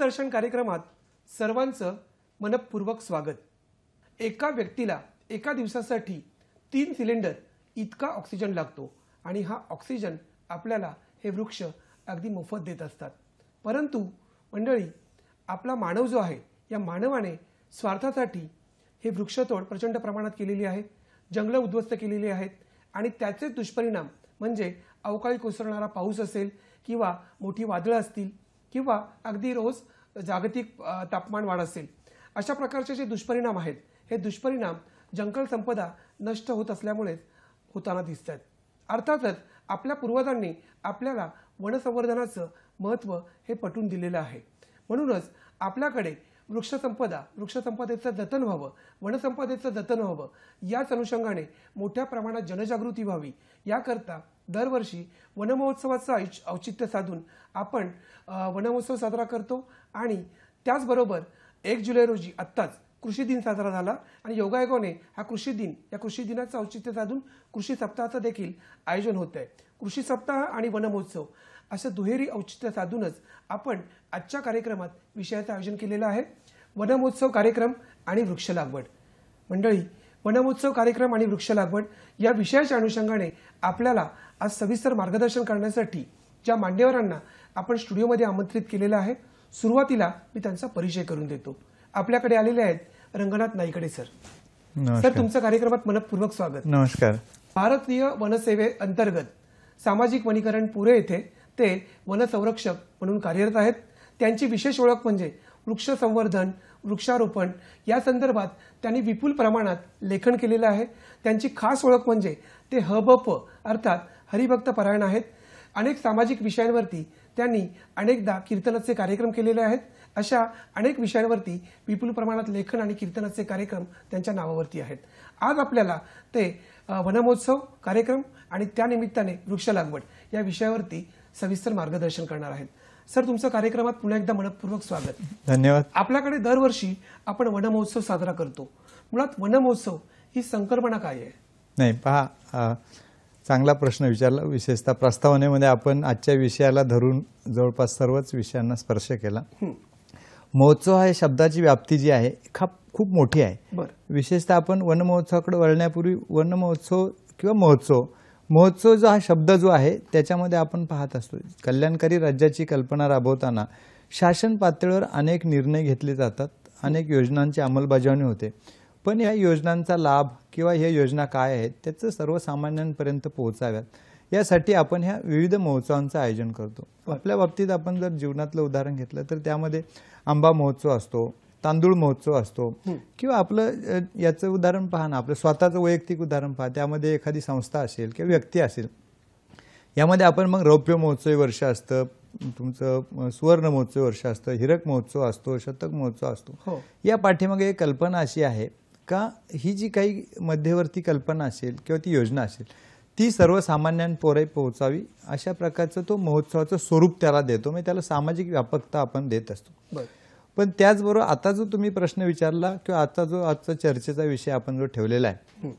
दर्शन कार्यक्रमात सर्वांचं मनपूर्वक स्वागत एका व्यक्तीला एका दिवसासाठी तीन सिलेंडर इतका ऑक्सिजन लागतो आणि हा ऑक्सिजन आपल्याला हे वृक्ष अगदी मोफत देत असतात परंतु मंडळी आपला मानव जो आहे या मानवाने स्वार्थासाठी हे वृक्षतोड प्रचंड प्रमाणात केलेली आहे जंगलं उद्ध्वस्त केलेली आहेत आणि त्याचे दुष्परिणाम म्हणजे अवकाळी कोसळणारा पाऊस असेल किंवा मोठी वादळं असतील किंवा अगदी रोज जागतिक तापमान वाढ असेल अशा प्रकारचे जे दुष्परिणाम आहेत हे दुष्परिणाम जंगल संपदा नष्ट होत असल्यामुळेच होताना दिसत आहेत अर्थातच आपल्या पूर्वजांनी आपल्याला वनसंवर्धनाचं महत्त्व हे पटवून दिलेलं आहे म्हणूनच आपल्याकडे वृक्षसंपदा वृक्षसंपदेचं जतन व्हावं वनसंपदेचं जतन व्हावं याच अनुषंगाने मोठ्या प्रमाणात जनजागृती व्हावी याकरता दरवर्षी वनमहोत्सवाचं ऐच औचित्य साधून आपण वनमहोत्सव साजरा करतो आणि त्याचबरोबर एक जुलै रोजी आत्ताच कृषी दिन साजरा झाला आणि योगायोगाने हा कृषी दिन या कृषी दिनाचं औचित्य साधून कृषी सप्ताहाचं देखील आयोजन होत आहे कृषी सप्ताह आणि वनमहोत्सव असं दुहेरी औचित्य साधूनच आपण आजच्या कार्यक्रमात विषयाचं आयोजन केलेलं आहे वनमहोत्सव कार्यक्रम आणि वृक्ष लागवड मंडळी वनमहोत्सव कार्यक्रम आणि वृक्ष लागवड या विषयाच्या अनुषंगाने आपल्याला आज सविस्तर मार्गदर्शन करण्यासाठी ज्या मान्यवरांना आपण स्टुडिओमध्ये आमंत्रित केलेलं आहे सुरुवातीला मी त्यांचा परिचय करून देतो आपल्याकडे आलेले आहेत रंगनाथ नाईकडे सर सर तुमच्या कार्यक्रमात मनपूर्वक स्वागत नमस्कार भारतीय वनसेवे अंतर्गत सामाजिक वनीकरण पुरे येथे ते वनसंरक्षक म्हणून कार्यरत आहेत त्यांची विशेष ओळख म्हणजे वृक्ष संवर्धन वृक्षारोपण या संदर्भात त्यांनी विपुल प्रमाणात लेखन केलेलं आहे त्यांची खास ओळख म्हणजे ते हबप अर्थात हरिभक्त परायण आहेत अनेक सामाजिक विषयांवरती त्यांनी अनेकदा कीर्तनाचे कार्यक्रम केलेले आहेत अशा अनेक विषयांवरती विपुल प्रमाणात लेखन आणि कीर्तनाचे कार्यक्रम त्यांच्या नावावरती आहेत आज आपल्याला ते वनमहोत्सव कार्यक्रम आणि त्यानिमित्ताने वृक्ष लागवड या विषयावरती सविस्तर मार्गदर्शन करणार आहेत सर तुमचं कार्यक्रमात पुन्हा एकदा मनपूर्वक स्वागत धन्यवाद आपल्याकडे दरवर्षी आपण वनमहोत्सव साजरा करतो मुळात वनमहोत्सव ही संकल्पना काय आहे नाही पहा चांगला प्रश्न विचारला विशेषतः प्रस्तावनेमध्ये आपण आजच्या विषयाला धरून जवळपास सर्वच विषयांना स्पर्श केला महोत्सव हा शब्दाची व्याप्ती जी आहे खूप मोठी आहे विशेषतः आपण वन महोत्सवाकडे वळण्यापूर्वी वन महोत्सव किंवा महोत्सव महोत्सव जो हा शब्द जो आहे त्याच्यामध्ये आपण पाहत असतो कल्याणकारी राज्याची कल्पना राबवताना शासन पातळीवर अनेक निर्णय घेतले जातात अनेक योजनांची अंमलबजावणी होते पण ह्या योजनांचा लाभ किंवा ह्या योजना काय आहेत त्याचं सर्वसामान्यांपर्यंत पोहोचाव्यात यासाठी आपण ह्या विविध महोत्सवांचं आयोजन करतो आपल्या बाबतीत आपण जर जीवनातलं उदाहरण घेतलं तर त्यामध्ये आंबा महोत्सव असतो तांदूळ महोत्सव असतो किंवा आपलं याचं उदाहरण पहा ना आपलं स्वतःचं वैयक्तिक उदाहरण पहा त्यामध्ये एखादी संस्था असेल किंवा व्यक्ती असेल यामध्ये आपण मग रौप्य महोत्सवी वर्ष असतं तुमचं सुवर्ण महोत्सव वर्ष असतं हिरक महोत्सव असतो शतक महोत्सव असतो हो. या पाठीमागे एक कल्पना अशी आहे का ही जी काही मध्यवर्ती कल्पना असेल किंवा ती योजना असेल ती सर्वसामान्यांपोरे पोहोचावी अशा प्रकारचं तो महोत्सवाचं स्वरूप त्याला देतो म्हणजे त्याला सामाजिक व्यापकता आपण देत असतो पण त्याचबरोबर आता जो तुम्ही प्रश्न विचारला किंवा आता जो आजचा चर्चेचा विषय आपण जो ठेवलेला आहे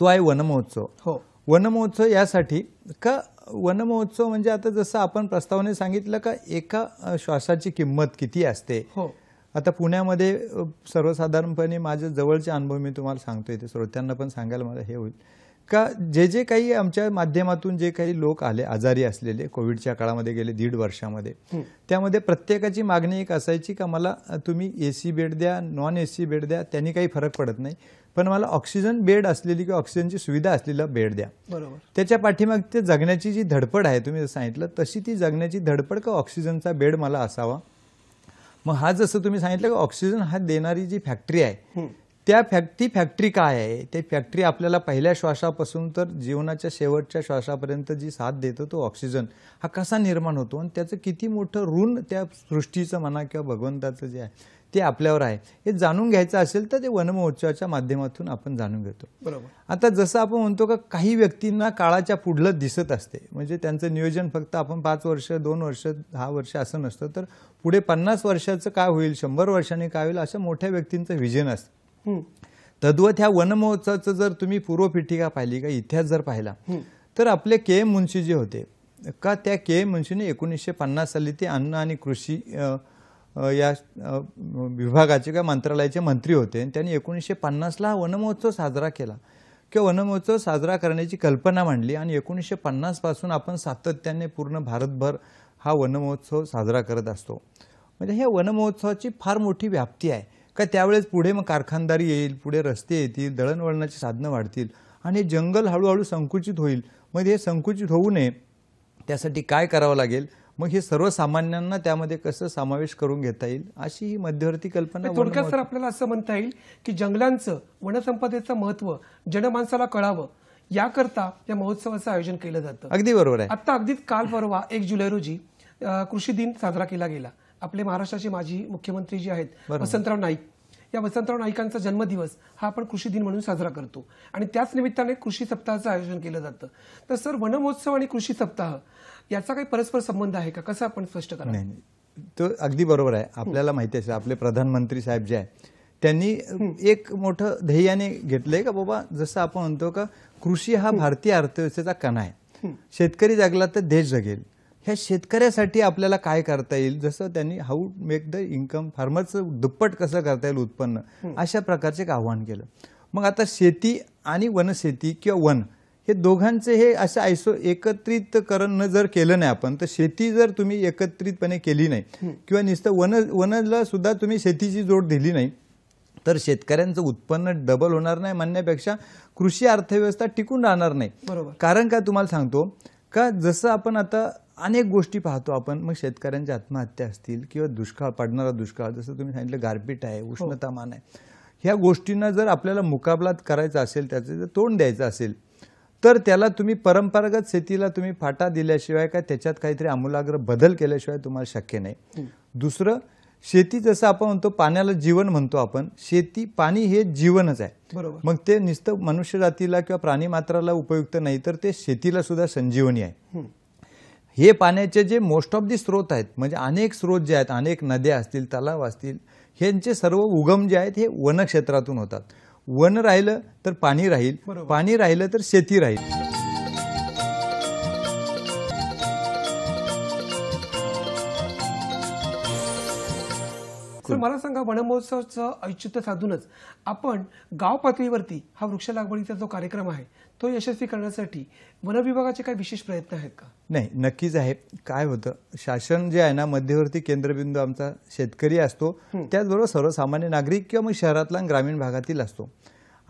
तो आहे वनमहोत्सव हो वनमहोत्सव यासाठी का वनमहोत्सव म्हणजे आता जसं आपण प्रस्तावने सांगितलं का एका श्वासाची किंमत किती असते हो आता पुण्यामध्ये सर्वसाधारणपणे माझ्या जवळचे अनुभव मी तुम्हाला सांगतोय ते श्रोत्यांना पण सांगायला मला हे होईल का जे जे काही आमच्या माध्यमातून जे काही लोक आले आजारी असलेले कोविडच्या काळामध्ये गेले दीड वर्षामध्ये त्यामध्ये प्रत्येकाची मागणी एक असायची का मला तुम्ही ए सी बेड द्या नॉन ए सी बेड द्या त्यांनी काही फरक पडत नाही पण मला ऑक्सिजन बेड असलेली किंवा ऑक्सिजनची सुविधा असलेला बेड द्या बरोबर त्याच्या पाठीमाग ते जगण्याची जी धडपड आहे तुम्ही सांगितलं तशी ती जगण्याची धडपड का ऑक्सिजनचा बेड मला असावा मग हा जसं तुम्ही सांगितलं की ऑक्सिजन हा देणारी जी फॅक्टरी आहे त्या फॅक् ती फॅक्टरी काय आहे ते फॅक्टरी आपल्याला पहिल्या श्वासापासून तर जीवनाच्या शेवटच्या श्वासापर्यंत जी साथ देतो तो ऑक्सिजन हा कसा निर्माण होतो आणि त्याचं किती मोठं ऋण त्या सृष्टीचं म्हणा किंवा भगवंताचं जे आहे ते आपल्यावर आहे हे जाणून घ्यायचं असेल तर ते वनमहोत्सवाच्या माध्यमातून आपण जाणून घेतो बरोबर आता जसं आपण म्हणतो का काही व्यक्तींना काळाच्या पुढलं दिसत असते म्हणजे त्यांचं नियोजन फक्त आपण पाच वर्ष दोन वर्ष दहा वर्ष असं नसतं तर पुढे पन्नास वर्षाचं काय होईल शंभर वर्षांनी काय होईल अशा मोठ्या व्यक्तींचं व्हिजन असतं तद्वत ह्या वनमहोत्सवाचं जर तुम्ही पूर्वपीठिका पाहिली का इतिहास जर पाहिला तर आपले के एम मुन्शी जे होते का त्या के एम मुन्शीने एकोणीसशे पन्नास साली ते अन्न आणि कृषी या विभागाचे किंवा मंत्रालयाचे मंत्री होते त्यांनी एकोणीसशे पन्नासला हा वनमहोत्सव साजरा केला किंवा वनमहोत्सव साजरा करण्याची कल्पना मांडली आणि एकोणीसशे पन्नासपासून आपण सातत्याने पूर्ण भारतभर हा वनमहोत्सव साजरा करत असतो म्हणजे ह्या वनमहोत्सवाची फार मोठी व्याप्ती आहे का त्यावेळेस पुढे मग कारखानदारी येईल पुढे रस्ते येतील दळणवळणाची साधनं वाढतील आणि जंगल हळूहळू संकुचित होईल मग हे संकुचित होऊ नये त्यासाठी काय करावं लागेल मग हे सर्वसामान्यांना त्यामध्ये कसं समावेश करून घेता येईल अशी ही मध्यवर्ती कल्पना थोडक्यात सर आपल्याला असं म्हणता येईल की जंगलांचं वनसंपदेचं महत्व जनमानसाला कळावं याकरता या महोत्सवाचं आयोजन केलं जातं अगदी बरोबर आहे आता अगदी काल परवा एक जुलै रोजी कृषी दिन साजरा केला गेला आपले महाराष्ट्राचे माजी मुख्यमंत्री जे आहेत वसंतराव नाईक या वसंतराव नाईकांचा जन्मदिवस हा आपण कृषी दिन म्हणून साजरा करतो आणि त्याच निमित्ताने कृषी सप्ताहाचं आयोजन केलं जातं तर सर वनमहोत्सव आणि कृषी सप्ताह याचा काही परस्पर संबंध आहे का कसा आपण स्पष्ट करा नाही तो अगदी बरोबर आहे आपल्याला माहिती असेल आपले प्रधानमंत्री साहेब जे आहे त्यांनी एक मोठं ध्येयाने घेतलंय का बाबा जसं आपण म्हणतो का कृषी हा भारतीय अर्थव्यवस्थेचा कणा आहे शेतकरी जगला तर देश जगेल ह्या शेतकऱ्यासाठी आपल्याला काय करता येईल जसं त्यांनी हाऊ मेक द इन्कम फार्मरचं दुप्पट कसं करता येईल उत्पन्न अशा प्रकारचे एक आव्हान केलं मग आता शेती आणि वनशेती किंवा वन हे दोघांचे हे असं आयसो एकत्रितकरण जर केलं नाही आपण तर शेती जर तुम्ही एकत्रितपणे केली नाही किंवा नुसतं वन वनला सुद्धा तुम्ही शेतीची जोड दिली नाही तर शेतकऱ्यांचं उत्पन्न डबल होणार नाही म्हणण्यापेक्षा कृषी अर्थव्यवस्था टिकून राहणार नाही कारण का तुम्हाला सांगतो का जसं आपण आता अनेक गोष्टी पाहतो आपण मग शेतकऱ्यांच्या आत्महत्या असतील किंवा दुष्काळ पडणारा दुष्काळ जसं तुम्ही सांगितलं गारपीट आहे हो. उष्णतामान आहे ह्या गोष्टींना जर आपल्याला मुकाबला करायचा असेल त्याचं जर तोंड द्यायचं असेल तर त्याला तुम्ही परंपरागत शेतीला तुम्ही फाटा दिल्याशिवाय का त्याच्यात काहीतरी आमूलाग्र बदल केल्याशिवाय तुम्हाला शक्य नाही दुसरं शेती जसं आपण म्हणतो पाण्याला जीवन म्हणतो आपण शेती पाणी हे जीवनच आहे बरोबर मग ते नुसतं मनुष्य जातीला किंवा प्राणी मात्राला उपयुक्त नाही तर ते शेतीला सुद्धा संजीवनी आहे हे पाण्याचे जे मोस्ट ऑफ दी स्रोत आहेत म्हणजे अनेक स्रोत जे आहेत अनेक नद्या असतील तलाव असतील ह्यांचे सर्व उगम जे आहेत हे वनक्षेत्रातून होतात वन राहिलं तर पाणी राहील पाणी राहिलं तर शेती राहील मला सांगा वनमहोत्सवाचं औचित्य साधूनच आपण गाव पातळीवरती हा वृक्ष लागवडीचा जो कार्यक्रम आहे तो यशस्वी करण्यासाठी वनविभागाचे काही विशेष प्रयत्न आहेत का नाही नक्कीच आहे काय होतं शासन जे आहे ना मध्यवर्ती केंद्रबिंदू आमचा शेतकरी असतो त्याचबरोबर सर्वसामान्य नागरिक किंवा मग शहरातला ग्रामीण भागातील असतो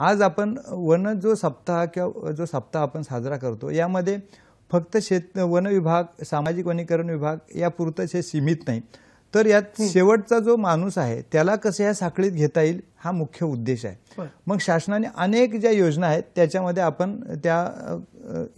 आज आपण वन जो सप्ताह किंवा जो सप्ताह आपण साजरा करतो यामध्ये फक्त शेत वन विभाग सामाजिक वनीकरण विभाग यापुरतंच हे सीमित नाही तर यात शेवटचा जो माणूस आहे त्याला कसं या साखळीत घेता येईल हा मुख्य उद्देश आहे मग शासनाने अनेक ज्या योजना आहेत त्याच्यामध्ये आपण त्या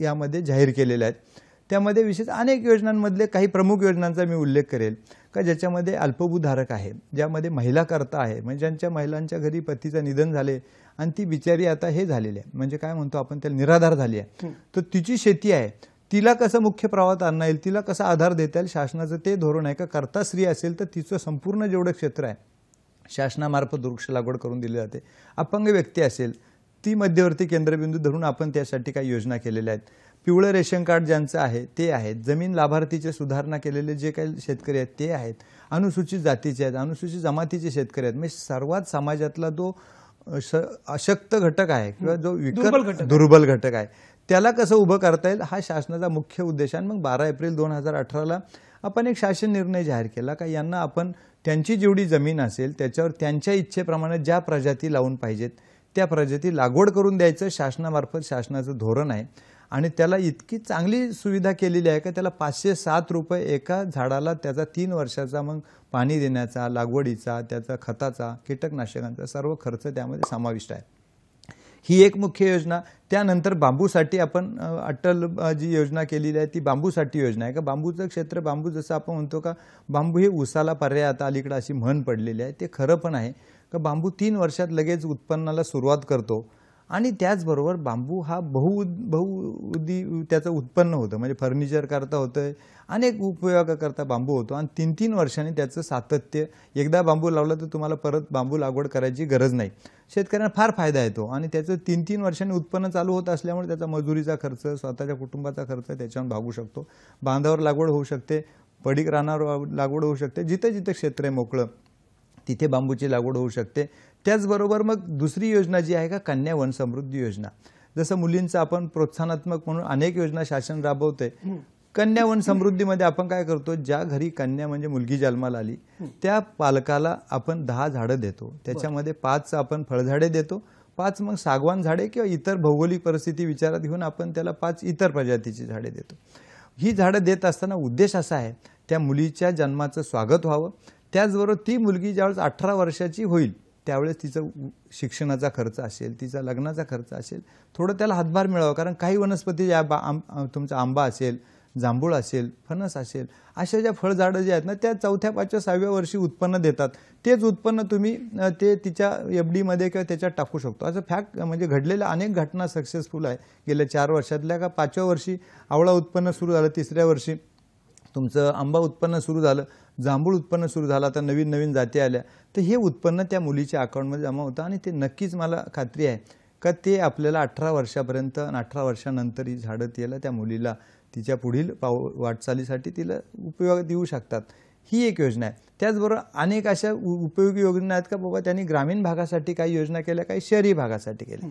यामध्ये जाहीर केलेल्या आहेत त्यामध्ये विशेष अनेक योजनांमधले काही प्रमुख योजनांचा मी उल्लेख करेल का ज्याच्यामध्ये अल्पभूधारक आहे ज्यामध्ये महिला करता आहे म्हणजे ज्यांच्या महिलांच्या घरी पतीचं निधन झाले आणि ती बिचारी आता हे झालेली आहे म्हणजे काय म्हणतो आपण त्याला निराधार झाली आहे तर तिची शेती आहे तिला कसं मुख्य प्रवाहात आणता येईल तिला कसा आधार देता येईल शासनाचं ते धोरण आहे का करता स्त्री असेल तर तिचं संपूर्ण जेवढं क्षेत्र आहे शासनामार्फत वृक्ष लागवड करून दिली जाते अपंग व्यक्ती असेल ती मध्यवर्ती केंद्रबिंदू धरून आपण त्यासाठी काही योजना केलेल्या आहेत पिवळं रेशन कार्ड ज्यांचं आहे ते आहेत जमीन लाभार्थीचे सुधारणा केलेले जे काही शेतकरी आहेत ते आहेत अनुसूचित जातीचे आहेत अनुसूचित जमातीचे शेतकरी आहेत म्हणजे सर्वात समाजातला जो अशक्त घटक आहे किंवा जो विकल दुर्बल घटक आहे त्याला कसं उभं करता येईल हा शासनाचा मुख्य उद्देश आहे मग बारा एप्रिल दोन हजार अठराला आपण एक शासन निर्णय जाहीर केला का यांना आपण त्यांची जेवढी जमीन असेल त्याच्यावर त्यांच्या इच्छेप्रमाणे ज्या प्रजाती लावून पाहिजेत त्या प्रजाती लागवड करून द्यायचं शासनामार्फत शासनाचं धोरण आहे आणि त्याला इतकी चांगली सुविधा केलेली आहे का त्याला पाचशे सात रुपये एका झाडाला त्याचा तीन वर्षाचा मग पाणी देण्याचा लागवडीचा त्याचा खताचा कीटकनाशकांचा सर्व खर्च त्यामध्ये समाविष्ट आहे ही एक मुख्य योजना त्यानंतर बांबूसाठी आपण अटल जी योजना केलेली आहे ती बांबूसाठी योजना आहे का बांबूचं क्षेत्र बांबू जसं आपण म्हणतो का बांबू हे उसाला पर्याय आता अलीकडं अशी म्हण पडलेली आहे ते खरं पण आहे का बांबू तीन वर्षात लगेच उत्पन्नाला सुरुवात करतो आणि त्याचबरोबर बांबू हा बहु बहुउदी त्याचं उत्पन्न होतं म्हणजे फर्निचर करता होतं अनेक उपयोगाकरता बांबू होतो आणि तीन तीन वर्षांनी त्याचं सातत्य एकदा बांबू लावलं तर तुम्हाला परत बांबू लागवड करायची गरज नाही शेतकऱ्यांना फार फायदा येतो आणि त्याचं तीन तीन वर्षांनी उत्पन्न चालू होत असल्यामुळे त्याचा मजुरीचा खर्च स्वतःच्या कुटुंबाचा खर्च त्याच्यावर भागू शकतो बांधावर लागवड होऊ शकते पडीक रानावर लागवड होऊ शकते जिथं जिथं क्षेत्र आहे मोकळं तिथे बांबूची लागवड होऊ शकते त्याचबरोबर मग दुसरी योजना जी आहे का कन्या वन समृद्धी योजना जसं मुलींचं आपण प्रोत्साहनात्मक म्हणून अनेक योजना शासन राबवते कन्या वन समृद्धीमध्ये आपण काय करतो ज्या घरी कन्या म्हणजे मुलगी जन्माला आली त्या पालकाला आपण दहा झाडं देतो त्याच्यामध्ये पाच आपण फळझाडे देतो पाच मग सागवान झाडे किंवा इतर भौगोलिक परिस्थिती विचारात घेऊन आपण त्याला पाच इतर प्रजातीची झाडे देतो ही झाडं देत असताना उद्देश असा आहे त्या मुलीच्या जन्माचं स्वागत व्हावं त्याचबरोबर ती मुलगी ज्यावेळेस अठरा वर्षाची होईल त्यावेळेस तिचं शिक्षणाचा खर्च असेल तिचा लग्नाचा खर्च असेल थोडं त्याला हातभार मिळावा कारण काही वनस्पती ज्या बा आंब तुमचा आंबा असेल जांभूळ असेल फणस असेल अशा ज्या फळझाडं जे आहेत ना त्या चौथ्या पाचव्या सहाव्या वर्षी उत्पन्न देतात तेच उत्पन्न तुम्ही ते तिच्या एफ डीमध्ये किंवा त्याच्यात टाकू शकतो असं फॅक्ट म्हणजे घडलेल्या अनेक घटना सक्सेसफुल आहे गेल्या चार वर्षातल्या का पाचव्या वर्षी आवळा उत्पन्न सुरू झालं तिसऱ्या वर्षी तुमचं आंबा उत्पन्न सुरू झालं जांभूळ उत्पन्न सुरू झालं आता नवीन नवीन जाती आल्या तर हे उत्पन्न त्या मुलीच्या अकाउंटमध्ये जमा होतं आणि ते नक्कीच मला खात्री आहे का ते आपल्याला अठरा वर्षापर्यंत आणि अठरा वर्षानंतर ही झाडं तिला त्या मुलीला तिच्या पुढील पाव वाटचालीसाठी तिला उपयोग देऊ शकतात ही एक योजना आहे त्याचबरोबर अनेक अशा उपयोगी योजना आहेत का बाबा त्यांनी ग्रामीण भागासाठी काही योजना केल्या काही शहरी भागासाठी केल्या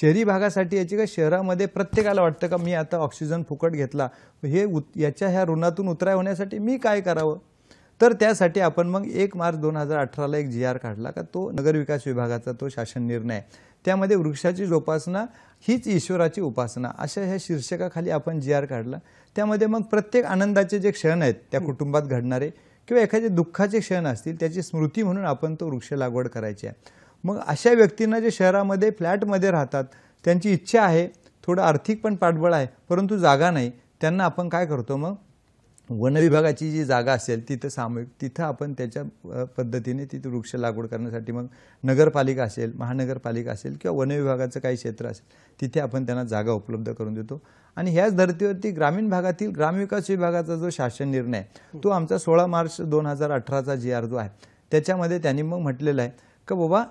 शहरी भागासाठी याची का शहरामध्ये प्रत्येकाला वाटतं का मी आता ऑक्सिजन फुकट घेतला हे उत याच्या ह्या ऋणातून उतराय होण्यासाठी मी काय करावं तर त्यासाठी आपण मग एक मार्च दोन हजार अठराला एक जी आर काढला का तो नगरविकास विभागाचा तो शासन निर्णय त्यामध्ये वृक्षाची जोपासना हीच ईश्वराची उपासना अशा ह्या शीर्षकाखाली आपण जी आर काढला त्यामध्ये मग प्रत्येक आनंदाचे जे क्षण आहेत त्या कुटुंबात घडणारे किंवा एखादे दुःखाचे क्षण असतील त्याची स्मृती म्हणून आपण तो वृक्ष लागवड करायची आहे मग अशा व्यक्तींना जे शहरामध्ये फ्लॅटमध्ये राहतात त्यांची इच्छा आहे थोडं आर्थिक पण पाठबळ आहे परंतु जागा नाही त्यांना आपण काय करतो मग वनविभागाची जी जागा असेल तिथं सामूहिक तिथं आपण त्याच्या पद्धतीने तिथे वृक्ष लागवड करण्यासाठी मग नगरपालिका असेल महानगरपालिका असेल किंवा वनविभागाचं काही क्षेत्र असेल तिथे आपण त्यांना जागा उपलब्ध करून देतो आणि ह्याच धर्तीवरती ग्रामीण भागातील ग्रामविकास विभागाचा जो शासन निर्णय तो आमचा सोळा मार्च दोन हजार अठराचा जी आर जो आहे त्याच्यामध्ये त्यांनी मग म्हटलेला आहे का बाबा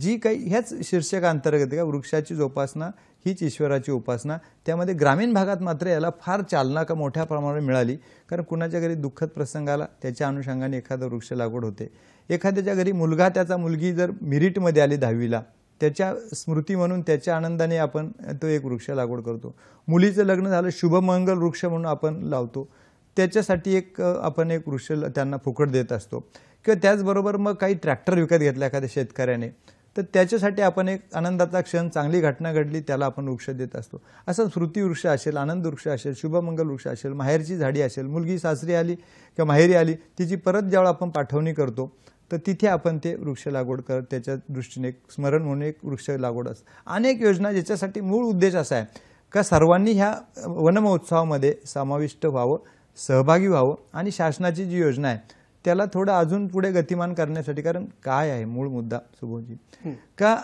जी काही ह्याच शीर्षकाअंतर्गत का वृक्षाची जोपासना हीच ईश्वराची उपासना त्यामध्ये ग्रामीण भागात मात्र याला फार चालना का मोठ्या प्रमाणावर मिळाली कारण कुणाच्या घरी दुःखद प्रसंग आला त्याच्या अनुषंगाने एखादं वृक्ष लागवड होते एखाद्याच्या घरी मुलगा त्याचा मुलगी जर मिरिटमध्ये आली दहावीला त्याच्या स्मृती म्हणून त्याच्या आनंदाने आपण तो एक वृक्ष लागवड करतो मुलीचं लग्न झालं शुभमंगल वृक्ष म्हणून आपण लावतो त्याच्यासाठी एक आपण एक वृक्ष त्यांना फुकट देत असतो किंवा त्याचबरोबर मग काही ट्रॅक्टर विकत घेतला एखाद्या शेतकऱ्याने तर त्याच्यासाठी आपण एक आनंदाचा क्षण चांगली घटना घडली त्याला आपण वृक्ष देत असतो असं स्मृती वृक्ष असेल आनंद वृक्ष असेल शुभमंगल वृक्ष असेल माहेरची झाडी असेल मुलगी सासरी आली किंवा माहेरी आली तिची परत ज्यावेळा आपण पाठवणी करतो तर तिथे आपण ते वृक्ष लागवड करत त्याच्या दृष्टीने एक स्मरण म्हणून एक वृक्ष लागवड असतं अनेक योजना ज्याच्यासाठी मूळ उद्देश असा आहे का सर्वांनी ह्या वनमहोत्सवामध्ये समाविष्ट व्हावं सहभागी व्हावं आणि शासनाची जी योजना आहे त्याला थोडं अजून पुढे गतिमान करण्यासाठी कारण काय आहे मूळ मुद्दा सुभोजी का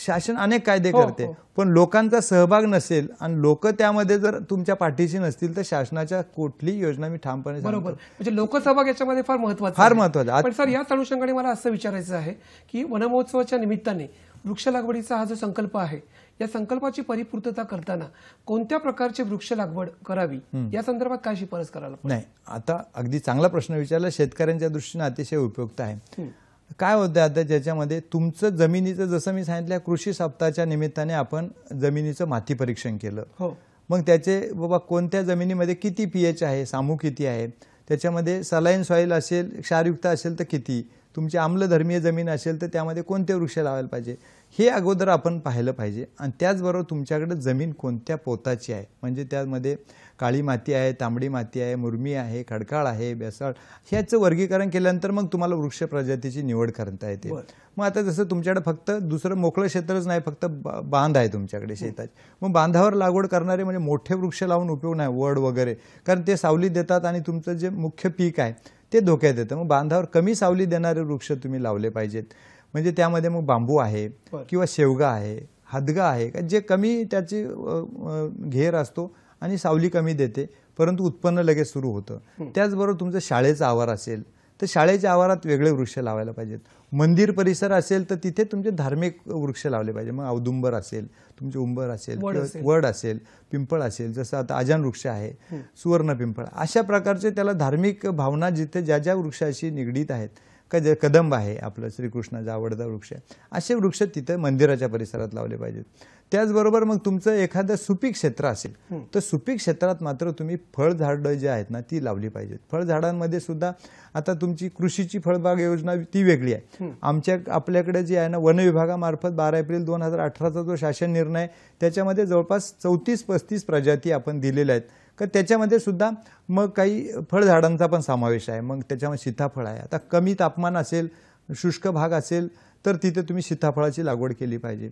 शासन अनेक कायदे हो, करते हो. पण लोकांचा सहभाग नसेल आणि लोक त्यामध्ये जर तुमच्या पाठीशी नसतील तर शासनाच्या कुठली योजना मी ठामपणे बरोबर म्हणजे लोकसहभाग याच्यामध्ये फार महत्वाचा फार महत्वाचा पण सर याच अनुषंगाने मला असं विचारायचं आहे की वनमहोत्सवाच्या निमित्ताने वृक्ष लागवडीचा हा जो संकल्प आहे या संकल्पाची परिपूर्तता करताना कोणत्या प्रकारची वृक्ष लागवड करावी या संदर्भात काय शिफारस करायला नाही आता अगदी चांगला प्रश्न विचारला शेतकऱ्यांच्या दृष्टीने अतिशय उपयुक्त आहे काय होतं आता ज्याच्यामध्ये तुमचं जमिनीचं जसं मी सांगितलं कृषी सप्ताहाच्या निमित्ताने आपण जमिनीचं माती परीक्षण केलं हो मग त्याचे बाबा कोणत्या जमिनीमध्ये किती पी एच आहे सामू किती आहे त्याच्यामध्ये सलाईन सॉईल असेल क्षारयुक्त असेल तर किती तुमची आम्लधर्मीय जमीन असेल तर त्यामध्ये कोणते वृक्ष लावायला पाहिजे हे अगोदर आपण पाहिलं पाहिजे आणि त्याचबरोबर तुमच्याकडे जमीन कोणत्या पोताची आहे म्हणजे त्यामध्ये काळी माती आहे तांबडी माती आहे मुरमी आहे खडकाळ आहे बेसाळ ह्याचं वर्गीकरण केल्यानंतर मग तुम्हाला वृक्ष प्रजातीची निवड करता येते मग आता जसं तुमच्याकडे फक्त दुसरं मोकळं क्षेत्रच नाही फक्त बांध आहे तुमच्याकडे शेतात मग बांधावर लागवड करणारे म्हणजे मोठे वृक्ष लावून उपयोग नाही वड वगैरे कारण ते सावली देतात आणि तुमचं जे मुख्य पीक आहे ते धोक्यात येतं मग बांधावर कमी सावली देणारे वृक्ष तुम्ही लावले पाहिजेत म्हणजे त्यामध्ये मग बांबू आहे किंवा शेवगा आहे हदगा आहे का जे कमी त्याची घेर असतो आणि सावली कमी देते परंतु उत्पन्न लगेच सुरू होतं त्याचबरोबर तुमचं शाळेचा आवार असेल तर शाळेच्या आवारात वेगळे वृक्ष लावायला पाहिजेत मंदिर परिसर असेल तर तिथे तुमचे धार्मिक वृक्ष लावले पाहिजे मग औदुंबर असेल तुमचे उंबर असेल वड असेल पिंपळ असेल जसं आता अजान वृक्ष आहे सुवर्ण पिंपळ अशा प्रकारचे त्याला धार्मिक भावना जिथे ज्या ज्या वृक्षाशी निगडीत आहेत कद कदंब आहे आपलं श्रीकृष्णाचा आवडता वृक्ष असे वृक्ष तिथं मंदिराच्या परिसरात लावले पाहिजेत त्याचबरोबर मग तुमचं एखादं सुपीक क्षेत्र असेल तर सुपीक क्षेत्रात मात्र तुम्ही फळझाडं जे आहेत ना ती लावली पाहिजेत फळझाडांमध्ये सुद्धा आता तुमची कृषीची फळबाग योजना ती वेगळी आहे आमच्या आपल्याकडे जी आहे ना वन विभागामार्फत बारा एप्रिल दोन हजार अठराचा जो शासन निर्णय त्याच्यामध्ये जवळपास चौतीस पस्तीस प्रजाती आपण दिलेल्या आहेत का त्याच्यामध्ये सुद्धा मग काही फळझाडांचा पण समावेश आहे मग त्याच्यामध्ये सीताफळ आहे आता कमी तापमान असेल शुष्क भाग असेल तर तिथे तुम्ही सीताफळाची लागवड केली पाहिजे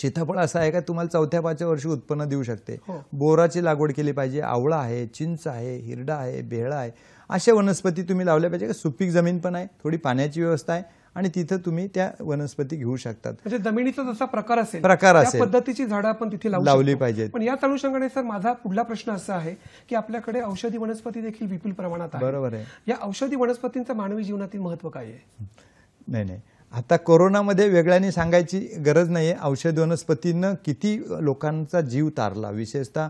सीताफळ असं आहे का तुम्हाला चौथ्या पाचव्या वर्षी उत्पन्न देऊ शकते हो. बोराची लागवड केली पाहिजे आवळा आहे चिंच आहे हिरडा आहे बेहळा आहे अशा वनस्पती तुम्ही लावल्या पाहिजे का सुपीक जमीन पण आहे थोडी पाण्याची व्यवस्था आहे आणि तिथं तुम्ही त्या वनस्पती घेऊ शकतात म्हणजे जमिनीचा जसा प्रकार असेल प्रकार असेल पद्धतीची झाडं आपण तिथे लावली पाहिजेत पण याच अनुषंगाने सर माझा पुढला प्रश्न असा आहे की आपल्याकडे औषधी वनस्पती देखील विपुल प्रमाणात आहे बरोबर आहे या औषधी वनस्पतींचं मानवी जीवनातील महत्व काय आहे नाही नाही आता कोरोनामध्ये वेगळ्याने सांगायची गरज नाही आहे औषध किती लोकांचा जीव तारला विशेषतः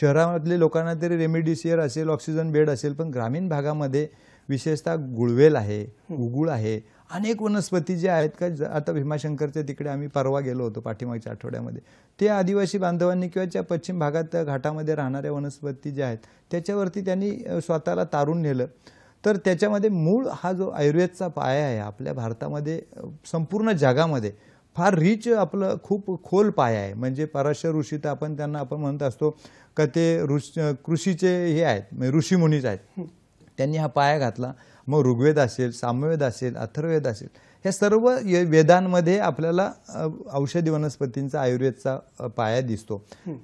शहरामधले लोकांना तरी रेमडिसियर असेल ऑक्सिजन बेड असेल पण ग्रामीण भागामध्ये विशेषतः गुळवेल आहे उगुळ आहे अनेक वनस्पती ज्या आहेत का आता भीमाशंकरच्या तिकडे आम्ही परवा गेलो होतो पाठीमागच्या आठवड्यामध्ये ते आदिवासी बांधवांनी किंवा ज्या पश्चिम भागात घाटामध्ये राहणाऱ्या वनस्पती ज्या आहेत त्याच्यावरती त्यांनी स्वतःला तारून नेलं तर त्याच्यामध्ये मूळ हा जो आयुर्वेदचा पाया आहे आपल्या भारतामध्ये संपूर्ण जगामध्ये फार रिच आपलं खूप खोल पाया आहे म्हणजे पराश ऋषी तर आपण त्यांना आपण म्हणत असतो का ते ऋष कृषीचे हे आहेत ऋषीमुनीच आहेत त्यांनी हा पाया घातला मग ऋग्वेद असेल सामवेद असेल अथर्ववेद असेल हे सर्व वेदांमध्ये आपल्याला औषधी वनस्पतींचा आयुर्वेदचा पाया दिसतो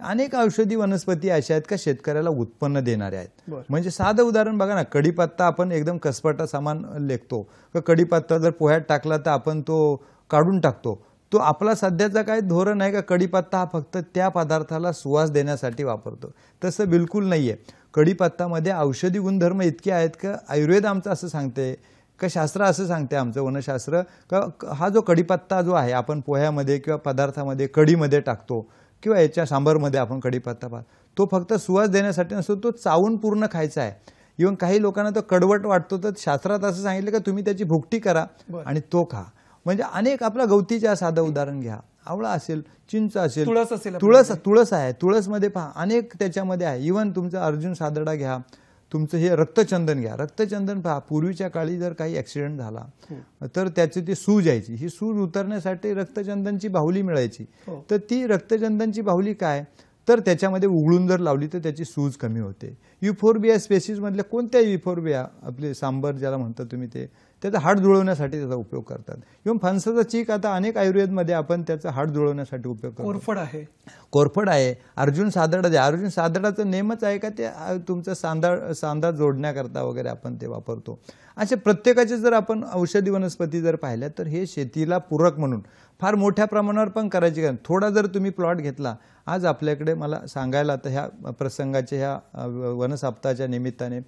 अनेक औषधी वनस्पती अशा आहेत का शेतकऱ्याला उत्पन्न देणाऱ्या आहेत म्हणजे साधं उदाहरण बघा ना कडीपत्ता आपण एकदम कसपटा सामान लेखतो कडीपत्ता जर पोह्यात टाकला तर आपण तो काढून टाकतो तो आपला सध्याचा काय धोरण आहे का कडीपत्ता हा फक्त त्या पदार्थाला सुवास देण्यासाठी वापरतो तसं बिलकुल नाहीये कडीपत्तामध्ये औषधी गुणधर्म इतके आहेत का आयुर्वेद आमचं असं सांगते का शास्त्र असं सांगते आमचं वनशास्त्र का हा जो कढीपत्ता जो आहे आपण पोह्यामध्ये किंवा पदार्थामध्ये कडीमध्ये टाकतो किंवा याच्या सांबरमध्ये आपण कढीपत्ता पा तो फक्त सुवास देण्यासाठी नसतो तो चावून पूर्ण खायचा आहे इवन काही लोकांना तो कडवट वाटतो तर शास्त्रात असं सांगितलं का तुम्ही त्याची भुकटी करा आणि तो खा म्हणजे अनेक आपला गवतीच्या साधं उदाहरण घ्या आवळा असेल चिंच असेल तुळस असेल तुळस तुळस आहे तुळस मध्ये पहा अनेक त्याच्यामध्ये आहे इवन तुमचा अर्जुन सादडा घ्या तुमचं हे रक्तचंदन घ्या रक्तचंदन पहा पूर्वीच्या काळी जर काही ऍक्सिडेंट झाला हो. तर त्याची ती सूज यायची ही सूज उतरण्यासाठी रक्तचंदनची बाहुली मिळायची हो. तर ती रक्तचंदनची बाहुली काय तर त्याच्यामध्ये उघडून जर लावली तर त्याची सूज कमी होते युफोरबिया स्पेसिसमधल्या कोणत्या युफोरबिया आपले सांबर ज्याला म्हणतात तुम्ही ते त्याचा हाड जुळवण्यासाठी त्याचा उपयोग करतात इव्हन फणसाचा चीक आता अनेक आयुर्वेदमध्ये आपण त्याचा हाड जुळवण्यासाठी उपयोग करतो कोरफड आहे कोरफड आहे अर्जुन सादडाचे अर्जुन सादडाचं नेमच आहे का ते तुमचा सांदा सांदा जोडण्याकरता वगैरे आपण ते वापरतो अशा प्रत्येकाचे जर आपण औषधी वनस्पती जर पाहिल्या तर हे शेतीला पूरक म्हणून फार मोठ्या प्रमाणावर पण करायची कारण थोडा जर तुम्ही प्लॉट घेतला आज आपल्याकडे मला सांगायला आता ह्या प्रसंगाच्या ह्या वनसप्ताहाच्या निमित्ताने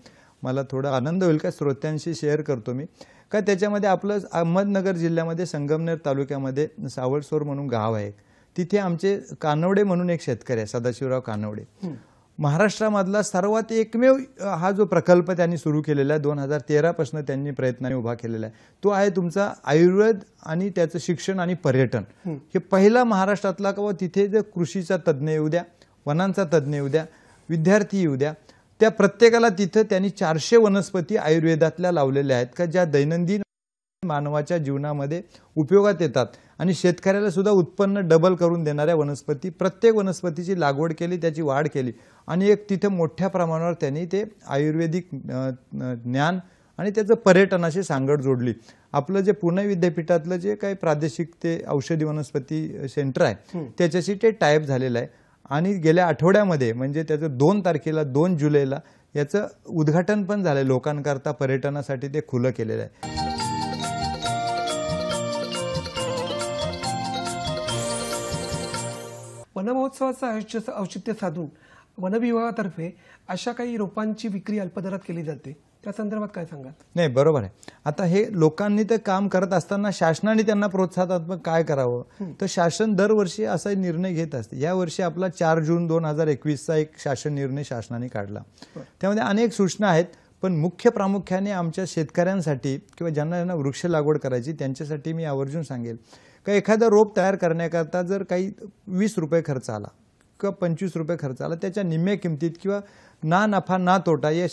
मला थोडा आनंद होईल का श्रोत्यांशी शेअर करतो मी का त्याच्यामध्ये आपलं अहमदनगर जिल्ह्यामध्ये संगमनेर तालुक्यामध्ये सावळसोर म्हणून गाव आहे तिथे आमचे कानवडे म्हणून एक शेतकरी आहे सदाशिवराव कानवडे महाराष्ट्रामधला सर्वात एकमेव हा जो प्रकल्प त्यांनी सुरू केलेला आहे दोन हजार तेरापासून त्यांनी प्रयत्नाने उभा केलेला आहे तो आहे तुमचा आयुर्वेद आणि त्याचं शिक्षण आणि पर्यटन हे पहिला महाराष्ट्रातला किंवा तिथे जर कृषीचा तज्ज्ञ येऊ द्या वनांचा तज्ज्ञ येऊ द्या विद्यार्थी येऊ द्या त्या प्रत्येकाला तिथं त्यांनी चारशे वनस्पती आयुर्वेदातल्या लावलेल्या आहेत का ज्या दैनंदिन मानवाच्या जीवनामध्ये उपयोगात येतात आणि शेतकऱ्याला सुद्धा उत्पन्न डबल करून देणाऱ्या वनस्पती प्रत्येक वनस्पतीची लागवड केली त्याची वाढ केली आणि एक तिथे मोठ्या प्रमाणावर त्यांनी ते आयुर्वेदिक ज्ञान आणि त्याचं पर्यटनाशी सांगड जोडली आपलं जे पुणे विद्यापीठातलं जे काही प्रादेशिक ते औषधी वनस्पती सेंटर आहे त्याच्याशी ते टायप झालेलं आहे आणि गेल्या आठवड्यामध्ये म्हणजे त्याचं दोन तारखेला दोन जुलैला याचं उद्घाटन पण झालंय लोकांकरता पर्यटनासाठी ते खुलं केलेलं आहे वनमहोत्सवाचं आयुष्य औचित्य साधून वनविभागातर्फे अशा काही रोपांची विक्री अल्पदरात केली जाते त्या संदर्भात काय सांगा नाही बरोबर आहे आता हे लोकांनी ते काम करत असताना शासनाने त्यांना प्रोत्साहनात्मक काय करावं तर शासन दरवर्षी असा निर्णय घेत असते या वर्षी आपला चार जून दोन हजार एकवीसचा एक शासन निर्णय शासनाने काढला त्यामध्ये अनेक सूचना आहेत पण मुख्य प्रामुख्याने आमच्या शेतकऱ्यांसाठी किंवा ज्यांना ज्यांना वृक्ष लागवड करायची त्यांच्यासाठी मी आवर्जून सांगेल का एखादं रोप तयार करण्याकरता जर काही वीस रुपये खर्च आला किंवा पंचवीस रुपये खर्च आला त्याच्या निम्म्या किमतीत किंवा ना नफा ना तोटा या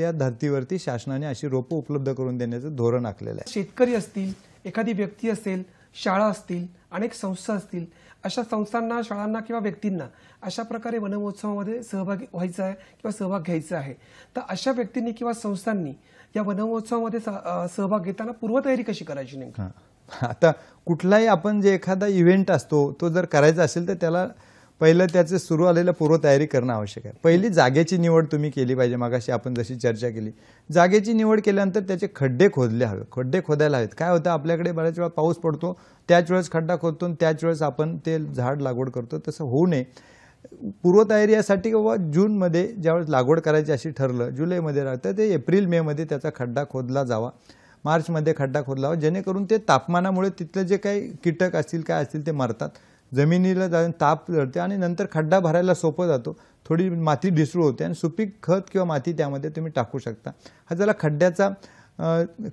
या धर्तीवरती शासनाने अशी रोपं उपलब्ध करून देण्याचं धोरण आखलेलं आहे शेतकरी असतील एखादी व्यक्ती असेल शाळा असतील अनेक संस्था असतील अशा संस्थांना शाळांना किंवा व्यक्तींना अशा प्रकारे वनमहोत्सवामध्ये सहभागी व्हायचा आहे किंवा सहभाग घ्यायचा आहे तर अशा व्यक्तींनी किंवा संस्थांनी या वनमहोत्सवामध्ये सहभाग घेताना पूर्वतयारी कशी करायची नेमकी आता कुठलाही आपण जे एखादा इव्हेंट असतो तो जर करायचा असेल तर त्याला पहिलं त्याचं सुरू आलेलं पूर्वतयारी करणं आवश्यक आहे पहिली जागेची निवड तुम्ही केली पाहिजे मागाशी आपण जशी चर्चा केली जागेची निवड केल्यानंतर त्याचे खड्डे खोदले हवे खड्डे खोदायला हवेत काय होतं आपल्याकडे बऱ्याच वेळा पाऊस पडतो त्याच वेळेस खड्डा खोदतो आणि त्याच वेळेस आपण ते झाड लागवड करतो तसं होऊ नये पूर्वतयारी यासाठी किंवा जूनमध्ये ज्यावेळेस लागवड करायची अशी ठरलं जुलैमध्ये राहतं ते एप्रिल मेमध्ये त्याचा खड्डा खोदला जावा मार्चमध्ये खड्डा खोदलावा हो. जेणेकरून ते तापमानामुळे तिथलं जे काही कीटक असतील काय असतील ते मरतात जमिनीला जाऊन ताप जळते आणि नंतर खड्डा भरायला सोपं जातो थोडी माती ढिसळू होते आणि सुपीक खत किंवा माती त्यामध्ये तुम्ही टाकू शकता हा ज्याला खड्ड्याचा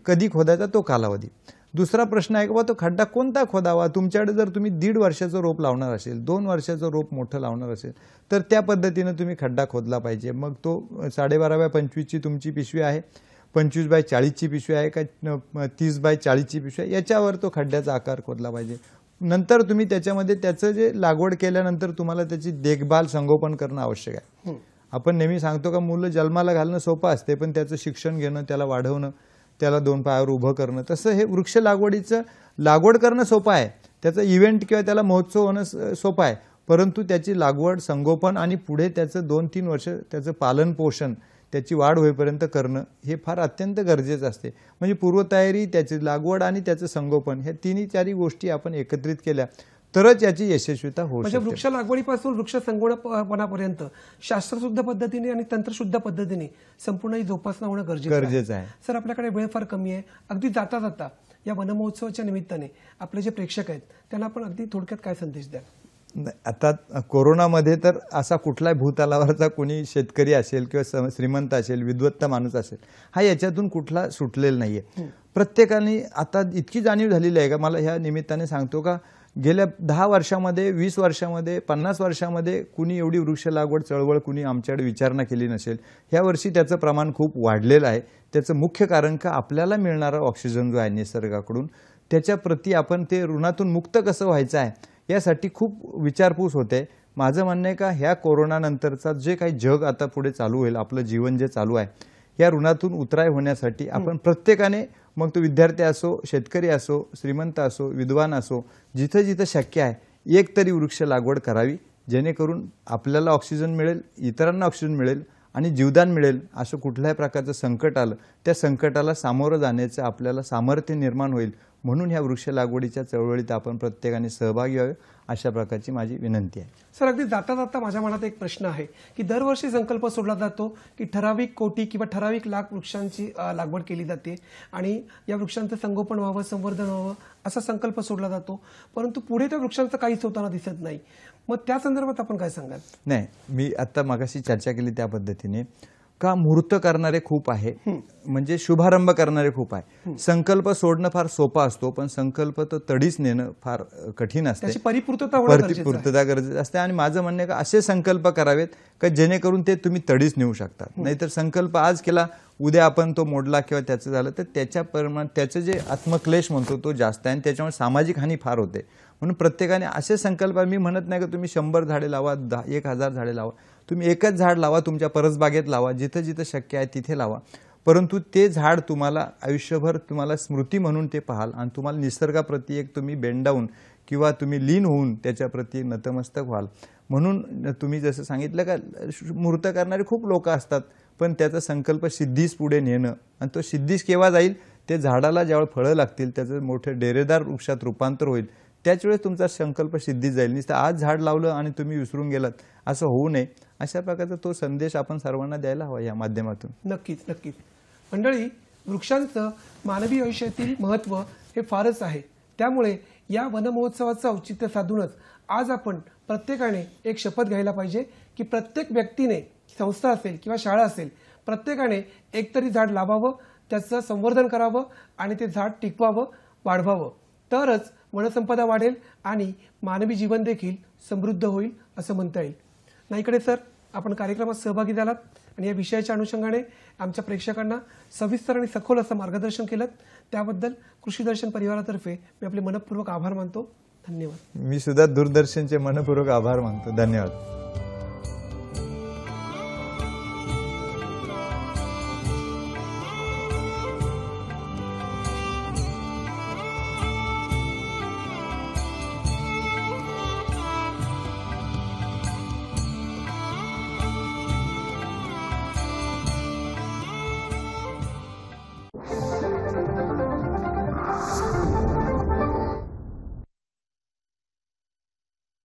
कधी खोदायचा तो कालावधी दुसरा प्रश्न आहे की बा तो खड्डा कोणता खोदावा तुमच्याकडे जर तुम्ही दीड वर्षाचं रोप लावणार असेल दोन वर्षाचं रोप मोठं लावणार असेल तर त्या पद्धतीनं तुम्ही खड्डा खोदला पाहिजे मग तो साडेबाराव्या पंचवीसची तुमची पिशवी आहे पंचवीस बाय चाळीसची पिशवी आहे का तीस बाय चाळीसची पिशवी आहे याच्यावर तो खड्ड्याचा आकार खोदला पाहिजे नंतर तुम्ही त्याच्यामध्ये त्याचं जे लागवड केल्यानंतर तुम्हाला त्याची देखभाल संगोपन करणं आवश्यक आहे आपण नेहमी सांगतो का मुलं जन्माला घालणं सोपं असते पण त्याचं शिक्षण घेणं त्याला वाढवणं त्याला दोन पायावर उभं करणं तसं हे वृक्ष लागवडीचं लागवड करणं सोपं आहे त्याचा इव्हेंट किंवा त्याला महोत्सव होणं सोपं आहे परंतु त्याची लागवड संगोपन आणि पुढे त्याचं दोन तीन वर्ष त्याचं पालन पोषण त्याची वाढ होईपर्यंत करणं हे फार अत्यंत गरजेचं असते म्हणजे पूर्वतयारी त्याची लागवड आणि त्याचं संगोपन ह्या तिन्ही चारही गोष्टी आपण एकत्रित केल्या तरच याची यशस्वीता होईल म्हणजे वृक्ष लागवडीपासून वृक्ष संगोपनापर्यंत शास्त्रशुद्ध पद्धतीने आणि तंत्रशुद्ध पद्धतीने संपूर्ण ही जोपासना होणं गरजेचं गरजेचं आहे सर आपल्याकडे वेळ फार कमी आहे अगदी जाता जाता या वनमहोत्सवाच्या निमित्ताने आपले जे प्रेक्षक आहेत त्यांना आपण अगदी थोडक्यात काय संदेश द्या आता कोरोनामध्ये तर असा कुठलाही भूतालावरचा कोणी शेतकरी असेल किंवा श्रीमंत असेल विद्वत्ता माणूस असेल हा याच्यातून कुठला सुटलेला नाही आहे प्रत्येकाने आता इतकी जाणीव झालेली आहे का मला ह्या निमित्ताने सांगतो का गेल्या दहा वर्षामध्ये वीस वर्षामध्ये पन्नास वर्षामध्ये कुणी एवढी वृक्ष लागवड चळवळ कुणी आमच्याकडे विचारणा केली नसेल ह्या वर्षी त्याचं प्रमाण खूप वाढलेलं आहे त्याचं मुख्य कारण का आपल्याला मिळणारा ऑक्सिजन जो आहे निसर्गाकडून त्याच्याप्रती आपण ते ऋणातून मुक्त कसं व्हायचं आहे यासाठी खूप विचारपूस होते माझं म्हणणं आहे का ह्या कोरोनानंतरचा जे काही जग आता पुढे चालू होईल आपलं जीवन जे चालू आहे या ऋणातून उतराय होण्यासाठी आपण प्रत्येकाने मग तो विद्यार्थी असो शेतकरी असो श्रीमंत असो विद्वान असो जिथं जिथं शक्य आहे एक तरी वृक्ष लागवड करावी जेणेकरून आपल्याला ऑक्सिजन मिळेल इतरांना ऑक्सिजन मिळेल आणि जीवदान मिळेल असं कुठल्याही प्रकारचं संकट आलं त्या संकटाला सामोरं जाण्याचं आपल्याला सामर्थ्य निर्माण होईल म्हणून ह्या वृक्ष लागवडीच्या चळवळीत आपण प्रत्येकाने सहभागी व्हावे अशा प्रकारची माझी विनंती आहे सर अगदी जाता जाता माझ्या मनात एक प्रश्न आहे की दरवर्षी संकल्प सोडला जातो की ठराविक कोटी किंवा ठराविक लाख वृक्षांची लागवड केली जाते आणि या वृक्षांचं संगोपन व्हावं संवर्धन व्हावं असा संकल्प सोडला जातो परंतु पुढे त्या वृक्षांचं काहीच होताना दिसत नाही मग त्या संदर्भात आपण काय सांगाल नाही मी आता मागाशी चर्चा केली त्या पद्धतीने का मुहूर्त करणारे खूप आहे म्हणजे शुभारंभ करणारे खूप आहे संकल्प सोडणं फार सोपा असतो पण संकल्प तर तडीच नेणं फार कठीण असते परिपूर्तता पूर्तता गरजेचं असते आणि माझं म्हणणं का असे संकल्प करावेत का जेणेकरून ते तुम्ही तडीच नेऊ शकता नाहीतर संकल्प आज केला उद्या आपण तो मोडला किंवा त्याचं झालं तर त्याच्या प्रमाण त्याचं जे आत्मक्लेश म्हणतो तो जास्त आहे आणि त्याच्यामुळे सामाजिक हानी फार होते म्हणून प्रत्येकाने असे संकल्प मी म्हणत नाही की तुम्ही शंभर झाडे लावा दहा एक हजार झाडे लावा तुम्ही एकच झाड लावा तुमच्या परसबागेत लावा जिथं जिथं शक्य आहे तिथे लावा परंतु ते झाड तुम्हाला आयुष्यभर तुम्हाला स्मृती म्हणून ते पाहाल आणि तुम्हाला निसर्गाप्रती एक तुम्ही बेंडावून किंवा तुम्ही लीन होऊन त्याच्याप्रती नतमस्तक व्हाल म्हणून तुम्ही जसं सांगितलं का मूर्त करणारे खूप लोक असतात पण त्याचा संकल्प सिद्धीस पुढे नेणं आणि तो सिद्धीस केव्हा जाईल ते झाडाला ज्यावेळी फळं लागतील त्याचं मोठे डेरेदार वृक्षात रूपांतर होईल त्याच वेळेस तुमचा संकल्प सिद्धीत जाईल नुसतं आज झाड लावलं आणि तुम्ही विसरून गेलात असं होऊ नये अशा प्रकारचा तो संदेश आपण सर्वांना द्यायला हवा या माध्यमातून नक्कीच नक्कीच मंडळी वृक्षांचं मानवी आयुष्यातील महत्त्व हे फारच आहे त्यामुळे या वनमहोत्सवाचं औचित्य साधूनच आज आपण प्रत्येकाने एक शपथ घ्यायला पाहिजे की प्रत्येक व्यक्तीने संस्था असेल किंवा शाळा असेल प्रत्येकाने एकतरी झाड लावावं त्याचं संवर्धन करावं आणि ते झाड टिकवावं वाढवावं तरच वनसंपदा वाढेल आणि मानवी जीवन देखील समृद्ध होईल असं म्हणता येईल इकडे सर आपण कार्यक्रमात सहभागी झालात आणि या विषयाच्या अनुषंगाने आमच्या प्रेक्षकांना सविस्तर आणि सखोल असं मार्गदर्शन केलं त्याबद्दल कृषी दर्शन परिवारातर्फे मी आपले मनपूर्वक आभार मानतो धन्यवाद मी सुद्धा दूरदर्शनचे मनपूर्वक आभार मानतो धन्यवाद